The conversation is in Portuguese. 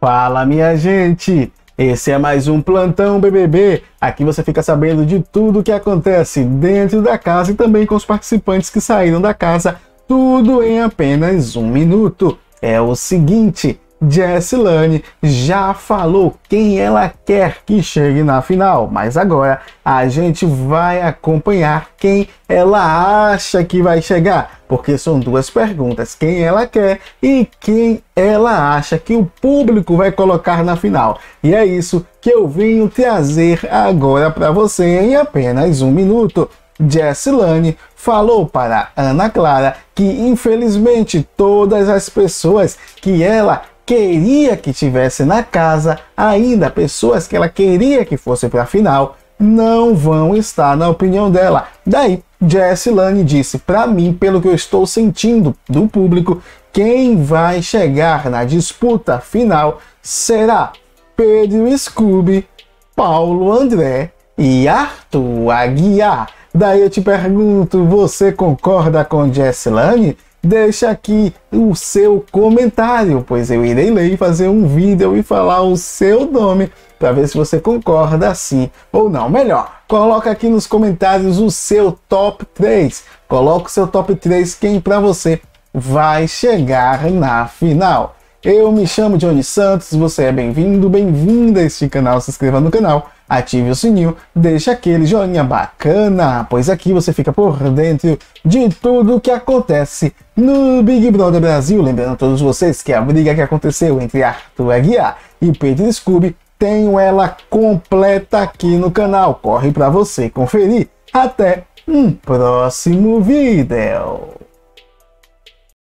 Fala, minha gente! Esse é mais um Plantão BBB. Aqui você fica sabendo de tudo o que acontece dentro da casa e também com os participantes que saíram da casa, tudo em apenas um minuto. É o seguinte, Lane já falou quem ela quer que chegue na final, mas agora a gente vai acompanhar quem ela acha que vai chegar, porque são duas perguntas: quem ela quer e quem ela acha que o público vai colocar na final. E é isso que eu venho trazer agora para você em apenas um minuto. Lane falou para Ana Clara que infelizmente todas as pessoas que ela queria que tivesse na casa, ainda pessoas que ela queria que fosse para a final, não vão estar na opinião dela. Daí, Jessie Lane disse: Para mim, pelo que eu estou sentindo do público, quem vai chegar na disputa final será Pedro Scooby, Paulo André e Arthur Aguiar. Daí eu te pergunto: você concorda com Lane? deixa aqui o seu comentário, pois eu irei ler e fazer um vídeo e falar o seu nome para ver se você concorda sim ou não. Melhor, coloca aqui nos comentários o seu top 3. Coloca o seu top 3 quem para você vai chegar na final. Eu me chamo Johnny Santos, você é bem-vindo, bem-vinda a este canal, se inscreva no canal, ative o sininho, deixe aquele joinha bacana, pois aqui você fica por dentro de tudo o que acontece no Big Brother Brasil. Lembrando a todos vocês que a briga que aconteceu entre Arthur Aguiar e Pedro Scooby, tenho ela completa aqui no canal, corre para você conferir. Até um próximo vídeo!